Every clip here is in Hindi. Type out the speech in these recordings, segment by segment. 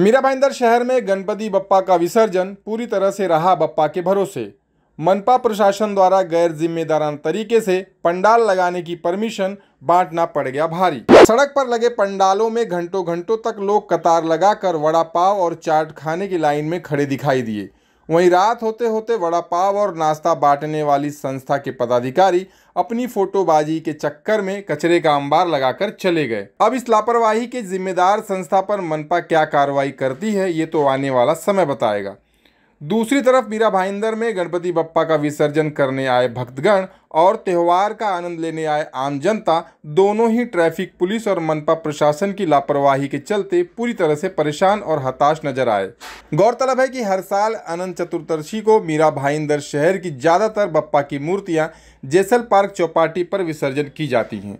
मीरा भाईंदर शहर में गणपति बप्पा का विसर्जन पूरी तरह से रहा बप्पा के भरोसे मनपा प्रशासन द्वारा गैर जिम्मेदारान तरीके से पंडाल लगाने की परमिशन बांटना पड़ गया भारी सड़क पर लगे पंडालों में घंटों घंटों तक लोग कतार लगाकर वड़ा पाव और चाट खाने की लाइन में खड़े दिखाई दिए वहीं रात होते होते वड़ा पाव और नाश्ता बांटने वाली संस्था के पदाधिकारी अपनी फोटोबाजी के चक्कर में कचरे का अंबार लगाकर चले गए अब इस लापरवाही के जिम्मेदार संस्था पर मनपा क्या कार्रवाई करती है ये तो आने वाला समय बताएगा दूसरी तरफ मीरा भाईंदर में गणपति बप्पा का विसर्जन करने आए भक्तगण और त्यौहार का आनंद लेने आए आम जनता दोनों ही ट्रैफिक पुलिस और मनपा प्रशासन की लापरवाही के चलते पूरी तरह से परेशान और हताश नजर आए गौरतलब है कि हर साल अनंत चतुर्दशी को मीरा भाईंदर शहर की ज़्यादातर बप्पा की मूर्तियाँ जैसल पार्क चौपाटी पर विसर्जन की जाती हैं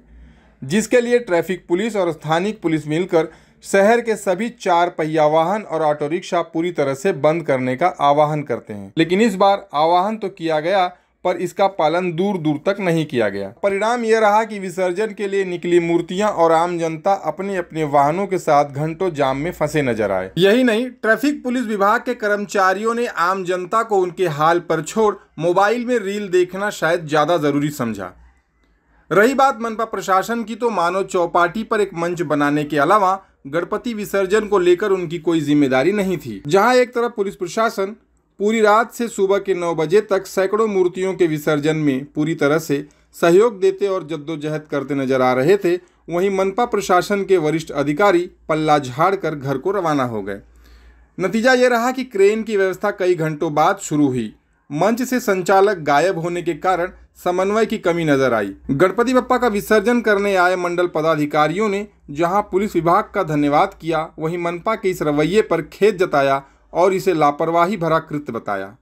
जिसके लिए ट्रैफिक पुलिस और स्थानीय पुलिस मिलकर शहर के सभी चार पहिया वाहन और ऑटो रिक्शा पूरी तरह से बंद करने का आह्वान करते हैं लेकिन इस बार आह्वान तो किया गया पर इसका पालन दूर दूर तक नहीं किया गया परिणाम यह रहा कि विसर्जन के लिए निकली मूर्तियां और आम जनता अपने अपने वाहनों के साथ घंटों जाम में फंसे नजर आए यही नहीं ट्रैफिक पुलिस विभाग के कर्मचारियों ने आम जनता को उनके हाल पर छोड़ मोबाइल में रील देखना शायद ज्यादा जरूरी समझा रही बात मनपा प्रशासन की तो मानव चौपाटी पर एक मंच बनाने के अलावा गणपति विसर्जन को लेकर उनकी कोई जिम्मेदारी नहीं थी जहां एक तरफ पुलिस प्रशासन पूरी रात से सुबह के नौ बजे तक सैकड़ों मूर्तियों के विसर्जन में पूरी तरह से सहयोग देते और जद्दोजहद करते नजर आ रहे थे वहीं मनपा प्रशासन के वरिष्ठ अधिकारी पल्ला झाड़ कर घर को रवाना हो गए नतीजा ये रहा कि क्रेन की व्यवस्था कई घंटों बाद शुरू हुई मंच से संचालक गायब होने के कारण समन्वय की कमी नजर आई गणपति बप्पा का विसर्जन करने आए मंडल पदाधिकारियों ने जहां पुलिस विभाग का धन्यवाद किया वहीं मनपा के इस रवैये पर खेद जताया और इसे लापरवाही भरा कृत्य बताया